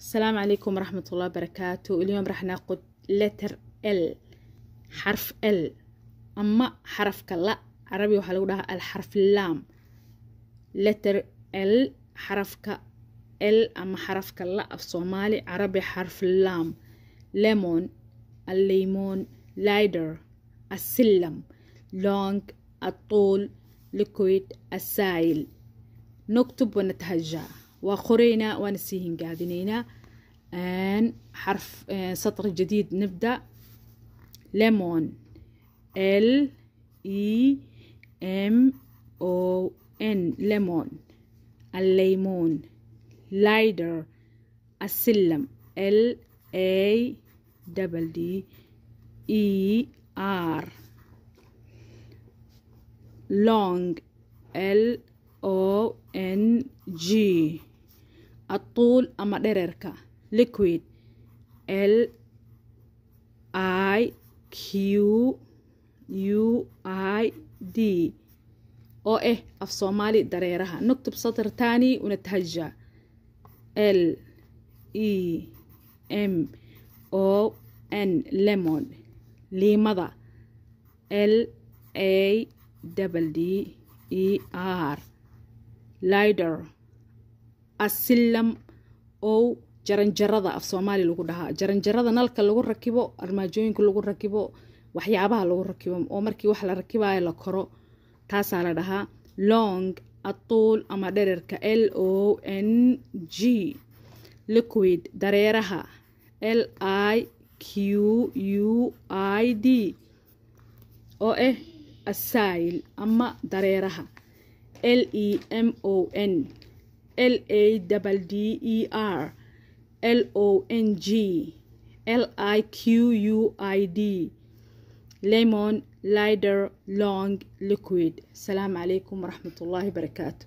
السلام عليكم ورحمة الله وبركاته اليوم راح ناخد letter L حرف L أما حرف لا عربي وحلو ده الحرف لام letter L حرف ك L أما حرف لا في صومالي عربي حرف لام ليمون الليمون لايدر السلم لونج الطول ليكويد السائل نكتب ونتهجى وقرينا ونسيهن قاعدينينا ان حرف سطر جديد نبدأ ليمون ال اي ام او ان ليمون الليمون لايدر السلم ال اي دبل دي اي ار لونج ال او ان جي atuul ama dhereerka liquid l i q u i d oo ah e, af soomaali dareeraha nuktub satar tani unatahaja l e m o n lemon liimada l a d d e r lider asilam ow jaranjarada af soomaali lagu dhahaa jaranjarada nalka lagu rakibo armaajooyinka lagu rakibo waxyaabaha lagu rakibo oo markii wax la rakibayo la koro taasaa la dhahaa long atuul ama dhererka l o n g liquid dareeraha l i q u i d oo ah eh asail ama dareeraha l e m o n l a d e r l o n g l i q u i d lemon lider long liquid asalaamu calaykum waraxmatullaahi barakaatu